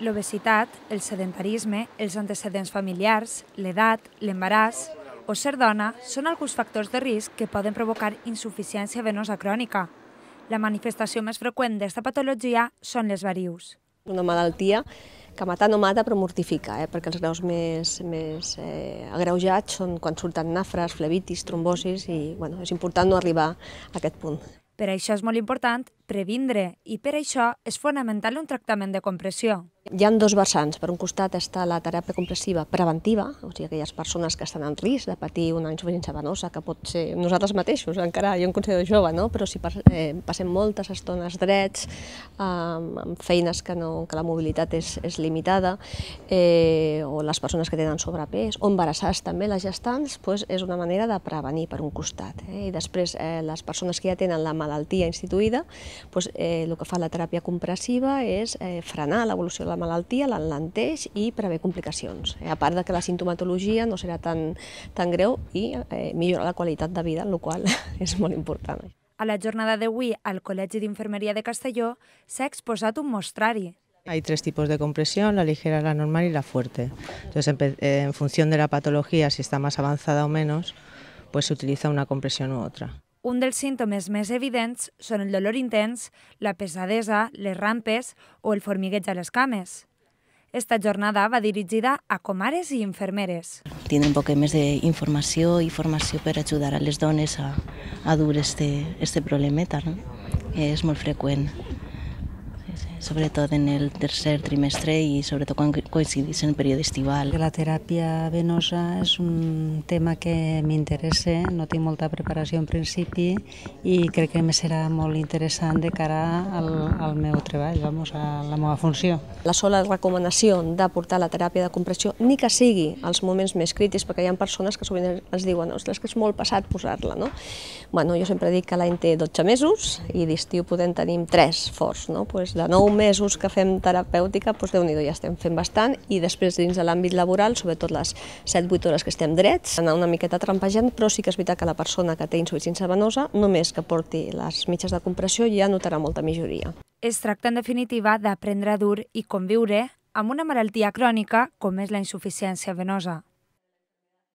l'obesitat, el sedentarisme, els antecedents familiars, l'edat, l'embaràs o ser dona són alguns factors de risc que poden provocar insuficiència venosa crònica. La manifestació més freqüent d'esta patologia són les varius. Una malaltia que mata no mata però mortifica, eh? perquè els graus més, més eh, agreujats són quan surten nafres, flebitis, trombosis i bueno, és important no arribar a aquest punt. Per això és molt important previndre i per això és fonamental un tractament de compressió. Hi han dos vessants. Per un costat està la teràpia compressiva preventiva, o sigui, aquelles persones que estan en risc de patir una insuficiència venosa, que pot ser nosaltres mateixos, encara jo em considero jove, no? però si eh, passem moltes estones drets, amb feines que, no, que la mobilitat és, és limitada, eh, o les persones que tenen sobrepès, o embarassats també, les gestants, doncs és una manera de prevenir per un costat. Eh? I després eh, les persones que ja tenen la malaltia instituïda, doncs, eh, el que fa la teràpia compressiva és eh, frenar l'evolució de la malaltia, l'enlenteix i prevé complicacions. Eh, a part de que la sintomatologia no serà tan, tan greu i eh, millora la qualitat de vida, el qual és molt important. A la jornada d'avui al Col·legi d'Infermeria de Castelló s'ha exposat un mostrari Hay tres tipos de compresión, la ligera, la normal y la fuerte. Entonces, en, en función de la patología, si está más avanzada o menos, pues se utiliza una compresión u otra un dels símptomes més evidents són el dolor intens, la pesadesa, les rampes o el formigueig a les cames. Esta jornada va dirigida a comares i infermeres. Tindre un poc més d'informació i formació per ajudar a les dones a, a dur este, este problema. No? És molt freqüent sobretot en el tercer trimestre i sobretot quan coincidís en el període estival. La teràpia venosa és un tema que m'interessa, no tinc molta preparació en principi i crec que me serà molt interessant de cara al, al meu treball, vamos, a la meva funció. La sola recomanació de portar la teràpia de compressió, ni que sigui als moments més crítics, perquè hi ha persones que sovint ens diuen que és molt passat posar-la, no? Bueno, jo sempre dic que l'any té 12 mesos i d'estiu podem tenir 3 forts, no? Pues de nou nou mesos que fem terapèutica, doncs déu nhi ja estem fent bastant, i després dins de l'àmbit laboral, sobretot les 7-8 hores que estem drets, anar una miqueta trampejant, però sí que és veritat que la persona que té insuficiència venosa, només que porti les mitges de compressió ja notarà molta majoria. Es tracta, en definitiva, d'aprendre dur i conviure amb una malaltia crònica com és la insuficiència venosa.